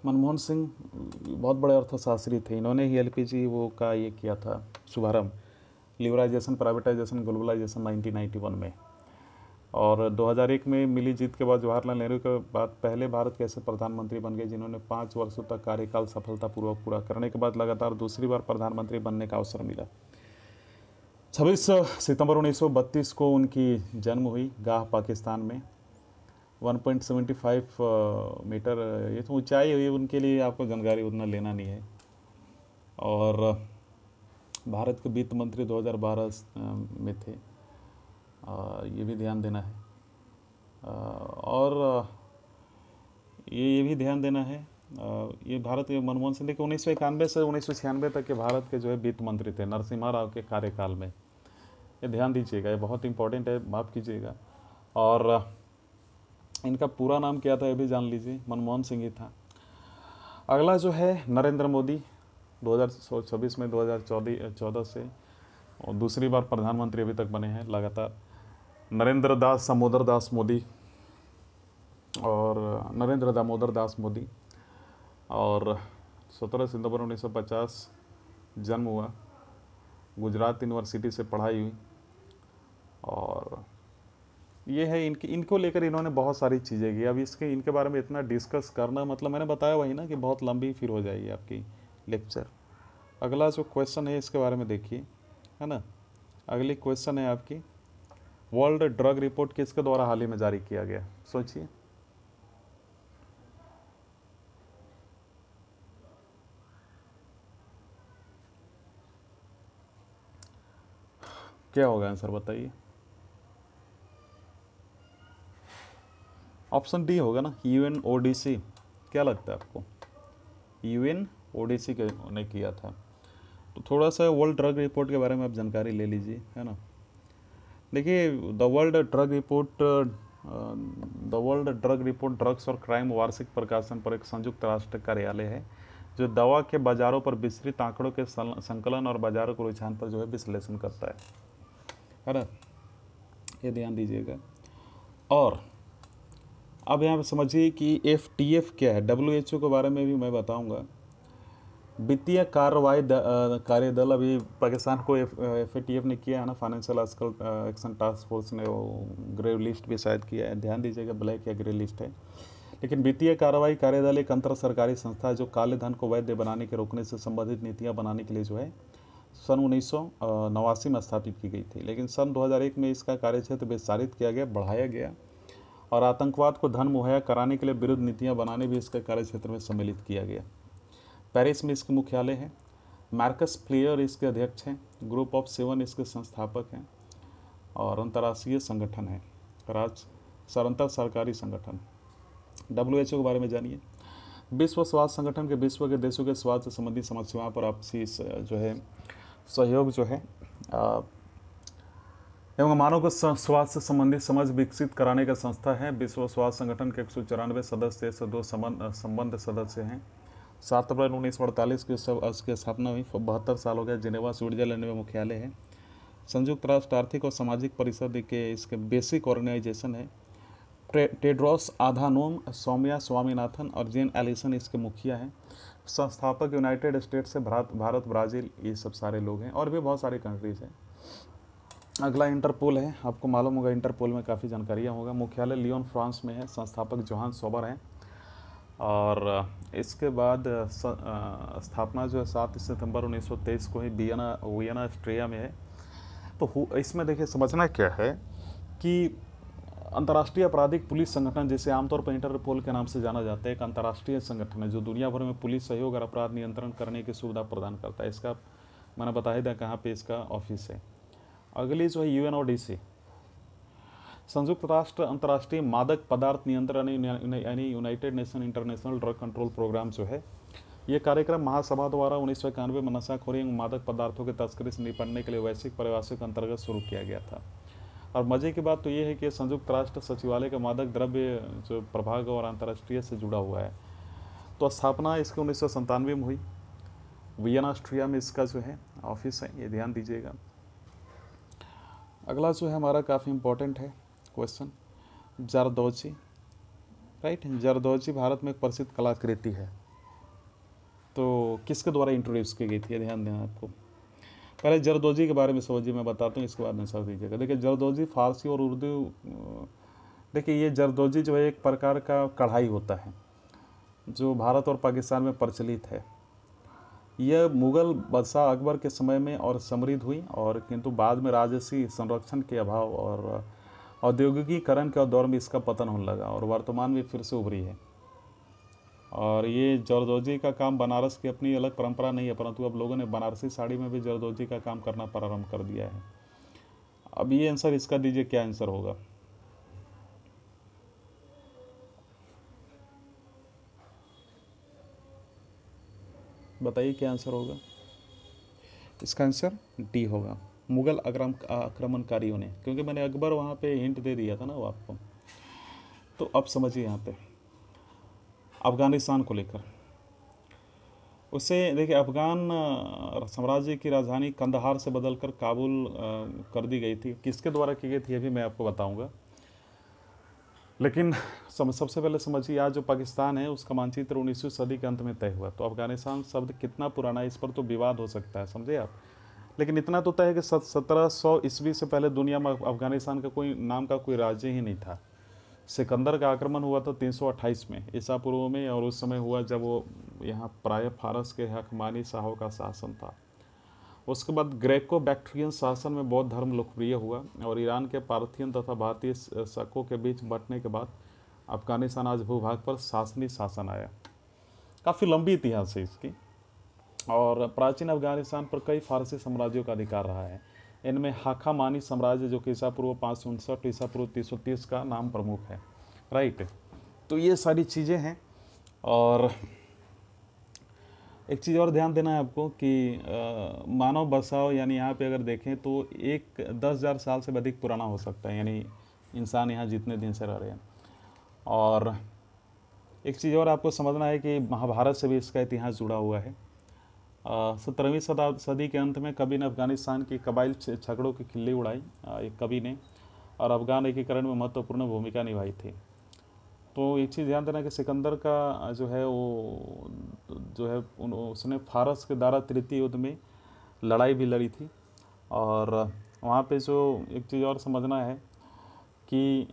मनमोहन सिंह बहुत बड़े अर्थशास्त्री थे इन्होंने ही एलपीजी वो का ये किया था शुभारंभ लिबराइजेशन प्राइवेटाइजेशन ग्लोबलाइजेशन 1991 में और 2001 में मिली जीत के बाद जवाहरलाल नेहरू के बाद पहले भारत के ऐसे प्रधानमंत्री बन गए जिन्होंने पाँच वर्षों तक कार्यकाल सफलतापूर्वक पूरा करने के बाद लगातार दूसरी बार प्रधानमंत्री बनने का अवसर मिला 26 सितंबर 1932 को उनकी जन्म हुई गाह पाकिस्तान में 1.75 मीटर ये तो ऊंचाई हुई उनके लिए आपको जानकारी उतना लेना नहीं है और भारत के वित्त मंत्री दो में थे ये भी ध्यान देना है और ये ये भी ध्यान देना है ये भारत के मनमोहन सिंह देखिए उन्नीस सौ इक्यानवे से उन्नीस सौ छियानवे तक के भारत के जो है वित्त मंत्री थे नरसिम्हा राव के कार्यकाल में ये ध्यान दीजिएगा ये बहुत इंपॉर्टेंट है माफ़ कीजिएगा और इनका पूरा नाम क्या था ये भी जान लीजिए मनमोहन सिंह ही था अगला जो है नरेंद्र मोदी 2026 में 2014 से और दूसरी बार प्रधानमंत्री अभी तक बने हैं लगातार नरेंद्र दास समोदर दास मोदी और नरेंद्र दामोदर दास मोदी और 17 सितंबर 1950 जन्म हुआ गुजरात यूनिवर्सिटी से पढ़ाई हुई और ये है इनकी इनको लेकर इन्होंने बहुत सारी चीज़ें की अब इसके इनके बारे में इतना डिस्कस करना मतलब मैंने बताया वही ना कि बहुत लंबी फिर हो जाएगी आपकी लेक्चर अगला जो क्वेश्चन है इसके बारे में देखिए है ना अगली क्वेश्चन है आपकी वर्ल्ड ड्रग रिपोर्ट किसके द्वारा हाल ही में जारी किया गया सोचिए क्या होगा आंसर बताइए ऑप्शन डी होगा ना यू एन ओडीसी क्या लगता है आपको यू एन ओडीसी ने किया था तो थोड़ा सा वर्ल्ड ड्रग रिपोर्ट के बारे में आप जानकारी ले लीजिए है ना देखिए the world drug report the world drug report drugs और क्राइम वार्षिक प्रकाशन पर एक संयुक्त राष्ट्र कार्यालय है जो दवा के बाज़ारों पर विस्तृत आंकड़ों के संकलन और बाज़ारों के रुझान पर जो है विश्लेषण करता है है ना ये ध्यान दीजिएगा और अब यहाँ पर समझिए कि एफ क्या है डब्ल्यू के बारे में भी मैं बताऊँगा वित्तीय कार्रवाई कार्यदल अभी पाकिस्तान को एफ ए ने किया है ना फाइनेंशियल आजकल एक्शन टास्क फोर्स ने वो ग्रे लिस्ट भी शायद किया है ध्यान दीजिएगा ब्लैक या ग्रे लिस्ट है लेकिन वित्तीय कार्रवाई कार्यदल एक अंतर सरकारी संस्था है जो काले धन को वैध बनाने के रोकने से संबंधित नीतियाँ बनाने के लिए जो है सन उन्नीस में स्थापित की गई थी लेकिन सन 2001 में इसका कार्यक्षेत्र विस्तारित किया गया बढ़ाया गया और आतंकवाद को धन मुहैया कराने के लिए विरुद्ध नीतियाँ बनाने भी इसका कार्यक्षेत्र में सम्मिलित किया गया पेरिस में इसके मुख्यालय हैं मार्कस प्लेयर इसके अध्यक्ष हैं ग्रुप ऑफ सेवन इसके संस्थापक हैं और अंतर्राष्ट्रीय संगठन है राज सरंतर सरकारी संगठन डब्ल्यू एच ओ के बारे में जानिए विश्व स्वास्थ्य संगठन के विश्व के देशों के स्वास्थ्य संबंधी समस्याओं पर आपसी जो है सहयोग जो है एवं मानव को स्वास्थ्य संबंधी समझ विकसित कराने का संस्था है विश्व स्वास्थ्य संगठन के एक सौ चौरानवे सदस्य से दो संबंध संबंध सदस्य हैं सात अप्रैल उन्नीस सौ अड़तालीस की उसकी स्थापना हुई बहत्तर साल हो गया जिनेवा स्विट्जरलैंड में मुख्यालय है संयुक्त राष्ट्र आर्थिक और सामाजिक परिषद के इसके बेसिक ऑर्गेनाइजेशन है ट्रे टेड्रॉस आधानोम सौम्या स्वामीनाथन और जेन एलिसन इसके मुखिया हैं संस्थापक यूनाइटेड स्टेट से भारत भारत ब्राज़ील ये सब सारे लोग हैं और भी बहुत सारी कंट्रीज़ हैं अगला इंटरपोल है आपको मालूम होगा इंटरपोल में काफ़ी जानकारियाँ होगा मुख्यालय लियोन फ्रांस में है संस्थापक जोहान सोबर हैं और इसके बाद स्थापना जो है सात सितंबर 1923 को ही वियना वियना ऑस्ट्रिया में है तो इसमें देखिए समझना क्या है कि अंतर्राष्ट्रीय आपराधिक पुलिस संगठन जिसे आमतौर पर इंटरपोल के नाम से जाना जाता है एक अंतर्राष्ट्रीय संगठन है जो दुनिया भर में पुलिस सहयोग और अपराध नियंत्रण करने की सुविधा प्रदान करता है इसका मैंने बताया था कहाँ पे इसका ऑफिस है अगली जो है सी संयुक्त राष्ट्र अंतर्राष्ट्रीय मादक पदार्थ नियंत्रण यानी united nation international drug control programme जो है ये कार्यक्रम महासभा द्वारा उन्नीस सौ इक्यानवे में नशाखोरी एवं मादक पदार्थों के तस्करी से निपटने के लिए वैश्विक परिभाषा के अंतर्गत शुरू किया गया था और मज़े की बात तो ये है कि संयुक्त राष्ट्र सचिवालय का मादक द्रव्य जो प्रभाग और अंतर्राष्ट्रीय से जुड़ा हुआ है तो स्थापना इसकी उन्नीस सौ में हुई वियन ऑस्ट्रिया में इसका जो है ऑफिस है ये ध्यान दीजिएगा अगला जो है हमारा काफ़ी इम्पोर्टेंट है क्वेश्चन जरदोजी राइट जरदोजी भारत में एक प्रसिद्ध कलाकृति है तो किसके द्वारा इंट्रोड्यूस की गई थी ध्यान देना आपको पहले जरदोजी के बारे में समझिए मैं बताता हूँ इसके बाद में सर दीजिएगा देखिए जरदोजी फारसी और उर्दू देखिए ये जरदोजी जो है एक प्रकार का कढ़ाई होता है जो भारत और पाकिस्तान में प्रचलित है यह मुग़ल बादशाह अकबर के समय में और समृद्ध हुई और किंतु बाद में राजसी संरक्षण के अभाव और औद्योगिकीकरण के दौर में इसका पतन होने लगा और वर्तमान में फिर से उभरी है और ये जरदोजी का काम बनारस की अपनी अलग परंपरा नहीं है परंतु अब लोगों ने बनारसी साड़ी में भी जरदोजी का काम करना प्रारंभ कर दिया है अब ये आंसर इसका दीजिए क्या आंसर होगा बताइए क्या आंसर होगा इसका आंसर डी होगा मुग़ल आक्रम आक्रमणकारियों ने क्योंकि मैंने अकबर वहाँ पे हिंट दे दिया था ना वो आपको तो अब समझिए यहाँ पे अफ़गानिस्तान को लेकर उससे देखिए अफ़गान साम्राज्य की राजधानी कंदहार से बदलकर काबुल कर दी गई थी किसके द्वारा की गई थी अभी भी मैं आपको बताऊंगा लेकिन सब सबसे पहले समझिए आज जो पाकिस्तान है उसका मानचित्र उन्नीसवीं सदी के अंत में तय हुआ तो अफगानिस्तान शब्द कितना पुराना है इस पर तो विवाद हो सकता है समझे आप लेकिन इतना तो तय है कि सत्रह सौ ईस्वी से पहले दुनिया में अफगानिस्तान का कोई नाम का कोई राज्य ही नहीं था सिकंदर का आक्रमण हुआ था 328 में ईसा पूर्व में और उस समय हुआ जब वो यहाँ प्राय फारस के हकमानी शाहों का शासन था उसके बाद ग्रेको बैक्ट्रियन शासन में बौद्ध धर्म लोकप्रिय हुआ और ईरान के पार्थियन तथा भारतीय शकों के बीच बंटने के बाद अफगानिस्तान आज भूभाग पर शासनी शासन आया काफ़ी लंबी इतिहास है इसकी और प्राचीन अफगानिस्तान पर कई फारसी साम्राज्यों का अधिकार रहा है इनमें हाखामानी साम्राज्य जो कि ईसा पूर्व पाँच सौ उनसठ ईसा पूर्व तीस सौ तीस का नाम प्रमुख है राइट तो ये सारी चीज़ें हैं और एक चीज़ और ध्यान देना है आपको कि आ, मानव बसाव यानी यहाँ पे अगर देखें तो एक दस हज़ार साल से अधिक पुराना हो सकता है यानी इंसान यहाँ जितने दिन से रह रहे हैं और एक चीज़ और आपको समझना है कि महाभारत से भी इसका इतिहास जुड़ा हुआ है सत्रहवीं सदा सदी के अंत में कवि ने अफगानिस्तान के कबाइल झगड़ों की खिल्ली उड़ाई एक कवि ने और अफगान एकीकरण में महत्वपूर्ण भूमिका निभाई थी तो एक चीज़ ध्यान देना कि सिकंदर का जो है वो जो है उसने फारस के दारा तृतीय युद्ध में लड़ाई भी लड़ी थी और वहाँ पे जो एक चीज़ और समझना है कि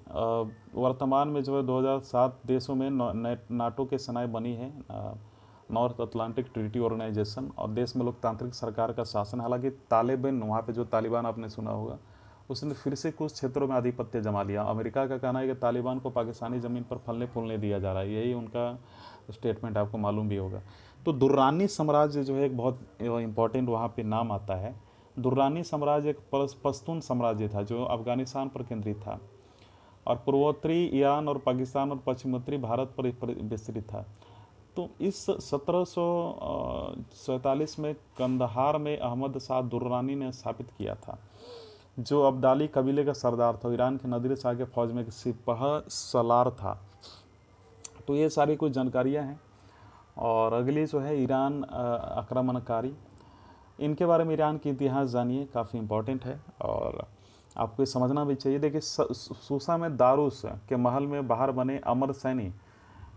वर्तमान में जो है 2007 देशों में नाटो के सेनाएं बनी हैं नॉर्थ अटलांटिक ट्रीटी ऑर्गेनाइजेशन और देश में लोकतांत्रिक सरकार का शासन हालांकि तालिबान वहाँ पे जो तालिबान आपने सुना होगा उसने फिर से कुछ क्षेत्रों में आधिपत्य जमा लिया अमेरिका का कहना है कि तालिबान को पाकिस्तानी ज़मीन पर फलने फूलने दिया जा रहा है यही उनका स्टेटमेंट आपको मालूम भी होगा तो दुर्रानी साम्राज्य जो है एक बहुत इंपॉर्टेंट वहाँ पर नाम आता है दुर्रानी साम्राज्य एक पश्तून साम्राज्य था जो अफगानिस्तान पर केंद्रित था और पूर्वोत्तरी ईरान और पाकिस्तान और पश्चिमोत्तरी भारत पर विस्तृत था तो इस सत्रह में कंदहार में अहमद शाह दुर्रानी ने स्थापित किया था जो अब्दाली कबीले का सरदार था ईरान के नदीर शाह के फौज में सिपह सलार था तो ये सारी कुछ जानकारियाँ हैं और अगली जो है ईरान आक्रमणकारी इनके बारे में ईरान की इतिहास जानिए काफ़ी इम्पोर्टेंट है और आपको समझना भी चाहिए देखिए सूसा में दारूस के महल में बाहर बने अमर सैनी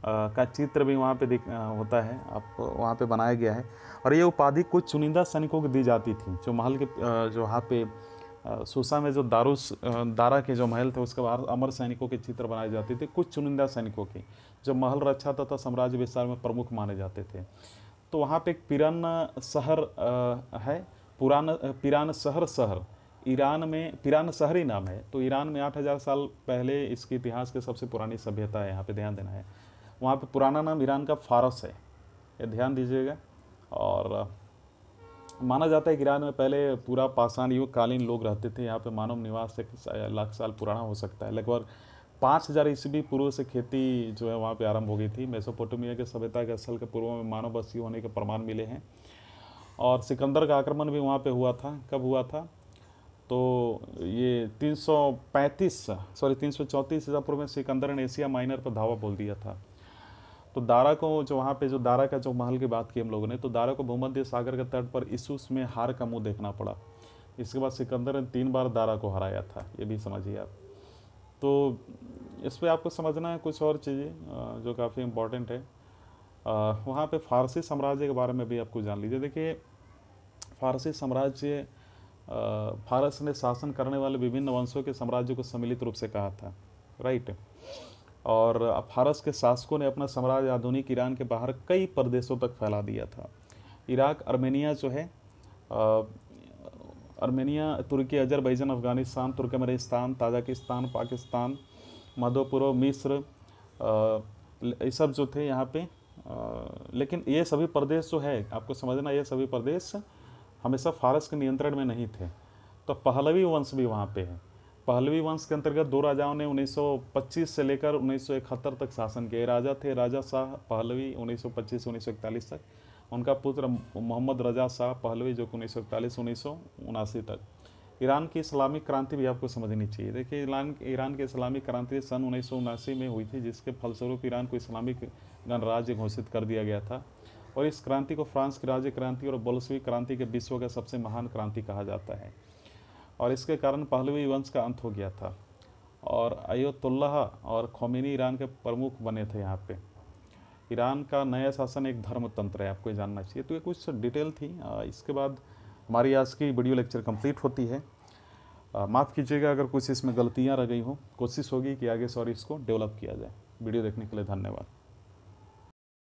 का चित्र भी वहाँ पे दिख होता है आप वहाँ पे बनाया गया है और ये उपाधि कुछ चुनिंदा सैनिकों को दी जाती थी जो महल के जो वहाँ पे सूसा में जो दारूस दारा के जो महल थे उसके बाहर अमर सैनिकों के चित्र बनाए जाते थे कुछ चुनिंदा सैनिकों के जो महल रक्षा तथा साम्राज्य विस्तार में प्रमुख माने जाते थे तो वहाँ पे एक पिरान शहर है पुराना पिरान शहर शहर ईरान में पिरान शहर ही नाम है तो ईरान में 8000 साल पहले इसके इतिहास के सबसे पुरानी सभ्यता है यहाँ पे ध्यान देना है वहाँ पे पुराना नाम ईरान का फारस है ये ध्यान दीजिएगा और माना जाता है कि ईरान में पहले पूरा पाषाण युग कालीन लोग रहते थे यहाँ पे मानव निवास एक लाख साल पुराना हो सकता है लगभग पाँच हज़ार ईस्वी पूर्व से खेती जो है वहाँ पे आरंभ हो गई थी मेसोपोटामिया के सभ्यता के असल के पूर्व में मानव बस्ती होने के प्रमाण मिले हैं और सिकंदर का आक्रमण भी वहाँ पे हुआ था कब हुआ था तो ये 335 सॉरी तीन सौ चौंतीस में सिकंदर ने एशिया माइनर पर धावा बोल दिया था तो दारा को जो वहाँ पे जो दारा का जो महल की बात की हम लोगों ने तो दारा को भूमध्य सागर के तट पर इसूस में हार का मुंह देखना पड़ा इसके बाद सिकंदर ने तीन बार दारा को हराया था ये भी समझिए आप तो इस पर आपको समझना है कुछ और चीज़ें जो काफ़ी इम्पोर्टेंट है वहाँ पे फारसी साम्राज्य के बारे में भी आपको जान लीजिए देखिए फारसी साम्राज्य फारस ने शासन करने वाले विभिन्न वंशों के साम्राज्य को सम्मिलित रूप से कहा था राइट और फारस के शासकों ने अपना साम्राज्य आधुनिक ईरान के बाहर कई प्रदेशों तक फैला दिया था इराक आर्मेनिया जो है अर्मेनिया तुर्की Azerbaijan Afghanistan Turkmenistan Tajikistan Pakistan Madhopur मिस्र ये सब जो थे यहाँ पे लेकिन ये सभी प्रदेश जो है आपको समझना ये सभी प्रदेश हमेशा फारस के नियंत्रण में नहीं थे तो पहलवी वंश भी वहाँ पे है पहलवी वंश के अंतर्गत दो राजाओं ने 1925 से लेकर 1971 तक शासन किया राजा थे राजा शाह पहलवी 1925 से 1941 तक उनका पुत्र मोहम्मद रजा शाह पहलवी जो कि उन्नीस सौ इकतालीस उन्नीस सौ उनासी तक ईरान की इस्लामिक क्रांति भी आपको समझनी चाहिए देखिए ईरान ईरान की इस्लामिक क्रांति सन उन्नीस में हुई थी जिसके फलस्वरूप ईरान को इस्लामिक गणराज्य घोषित कर दिया गया था और इस क्रांति को फ्रांस की राज्य क्रांति और बोलसवी क्रांति के विश्व का सबसे महान क्रांति कहा जाता है और इसके कारण पहलवी वंश का अंत हो गया था और अयोतुल्लाह और खोमिनी ईरान के प्रमुख बने थे यहाँ पे ईरान का नया शासन एक धर्मतंत्र है आपको जानना चाहिए तो ये कुछ डिटेल थी इसके बाद हमारी आज की वीडियो लेक्चर कंप्लीट होती है माफ़ कीजिएगा अगर कुछ इसमें गलतियाँ रह गई हों कोशिश होगी कि आगे सॉरी इसको डेवलप किया जाए वीडियो देखने के लिए धन्यवाद